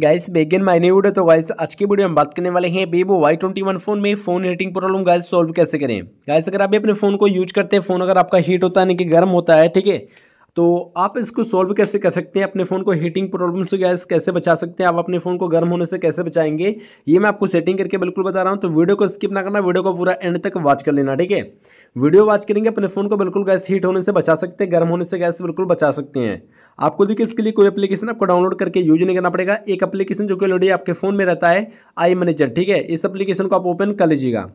guys बेगेन मायने video तो गाइस आज की वीडियो में बात करने वाले हैं Vivo Y twenty one phone में phone heating problem guys solve कैसे करें गाइस अगर आप भी अपने फोन को यूज करते हैं फोन अगर आपका हीट होता है यानी कि गर्म होता है ठीक है तो आप इसको सॉल्व कैसे कर सकते हैं अपने फ़ोन को हीटिंग प्रॉब्लम से गैस कैसे बचा सकते हैं आप अपने फ़ोन को गर्म होने से कैसे बचाएंगे ये मैं आपको सेटिंग करके बिल्कुल बता रहा हूँ तो वीडियो को स्किप ना करना वीडियो को पूरा एंड तक वॉच कर लेना ठीक है वीडियो वॉच करेंगे अपने फ़ोन को बिल्कुल गैस हीट होने से बचा सकते हैं गर्म होने से गैस बिल्कुल बचा सकते हैं आपको देखिए इसके लिए कोई एप्लीकेशन आपको डाउनलोड करके यूज नहीं करना पड़ेगा एक एप्लीकेशन जो कि ऑलरेडी आपके फ़ोन में रहता है आई मैनेजर ठीक है इस एप्लीकेशन को आप ओपन कर लीजिएगा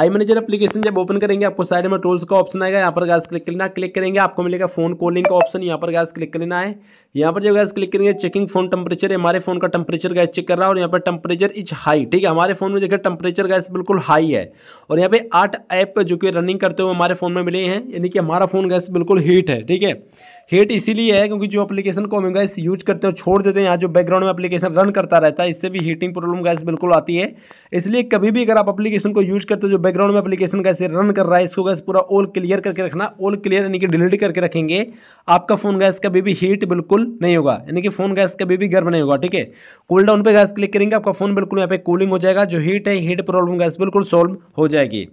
आई मैनेजर एप्लीकेशन जब ओपन करेंगे आपको साइड में टूल्स का ऑप्शन आएगा यहाँ पर गैस क्लिक करना क्लिक करेंगे आपको मिलेगा फोन कॉलिंग का ऑप्शन यहाँ पर गैस क्लिक करना है यहाँ पर जो गैस क्लिक करेंगे चेकिंग फोन टेम्परेचर हमारे फोन का टेम्परेचर गैस चेक कर रहा है और यहाँ पर टेम्परेचर इज हाई ठीक है हमारे फोन में देखिए टेम्परेचर गैस बिल्कुल हाई है और यहाँ पे आठ ऐप जो कि रनिंग करते हुए हमारे फोन में मिले हैं यानी कि हमारा फोन गैस बिल्कुल हीट है ठीक है हीट इसीलिए है क्योंकि जो एप्लीकेशन को हम गैस यूज करते हैं छोड़ देते हैं यहाँ जो बैकग्राउंड में अपलीकेशन रन करता रहता है इससे भी हीटिंग प्रॉब्लम गैस बिल्कुल आती है इसलिए कभी भी अगर आप अपलीकेशन को यूज करते हो जो बैकग्राउंड में एप्लीकेशन गैस रन कर रहा है इसको गैस पूरा ऑल क्लियर करके रखना ऑल क्लियर यानी कि डिलीट करके रखेंगे आपका फ़ोन गैस कभी भी हीट बिल्कुल नहीं होगा यानी कि फोन गैस कभी भी गर्म नहीं होगा ठीक है कूल डाउन पे गैस क्लिक करेंगे आपका फोन बिल्कुल यहाँ पे कूलिंग हो जाएगा जो हीट है हीट प्रॉब्लम गैस बिल्कुल सॉल्व हो जाएगी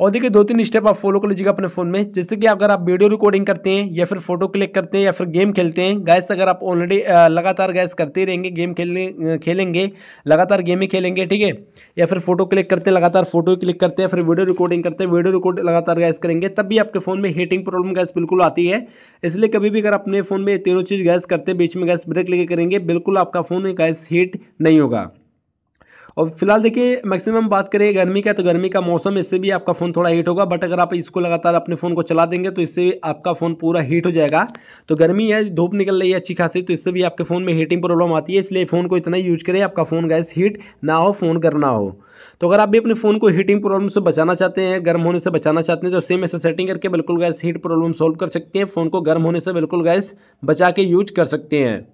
और देखिए दो तीन स्टेप आप फॉलो कर लीजिएगा अपने फोन में जैसे कि अगर आप वीडियो रिकॉर्डिंग करते हैं या फिर फोटो क्लिक करते हैं या फिर गेम खेलते हैं गैस अगर आप ऑलरेडी लगातार गैस करते ही रहेंगे गेम खेलने खेलेंगे लगातार गेम ही खेलेंगे ठीक है या फिर फोटो क्लिक करते हैं लगातार फोटो क्लिक करते हैं फिर वीडियो रिकॉर्डिंग करते हैं वीडियो रिकॉर्ड लगातार गैस करेंगे तब भी आपके फ़ोन में हीटिंग प्रॉब्लम गैस बिल्कुल आती है इसलिए कभी भी अगर अपने फ़ोन में तीनों चीज़ गैस करते हैं बीच में गैस ब्रेक लेके करेंगे बिल्कुल आपका फ़ोन गैस हीट नहीं होगा और फिलहाल देखिए मैक्सिमम बात करें गर्मी का तो गर्मी का मौसम इससे भी आपका फ़ोन थोड़ा हीट होगा बट अगर आप इसको लगातार अपने फ़ोन को चला देंगे तो इससे भी आपका फ़ोन पूरा हीट हो जाएगा तो गर्मी है धूप निकल रही है अच्छी खासी तो इससे भी आपके फ़ोन में हीटिंग प्रॉब्लम आती है इसलिए फ़ोन को इतना यूज करें आपका फ़ोन गैस हीट ना हो फ़ोन करना हो तो अगर आप भी अपने फ़ोन को हीटिंग प्रॉब्लम से बचाना चाहते हैं गर्म होने से बचाना चाहते हैं तो सेम ऐसे सेटिंग करके बिल्कुल गैस हीट प्रॉब्लम सॉल्व कर सकते हैं फ़ोन को गर्म होने से बिल्कुल गैस बचा के यूज कर सकते हैं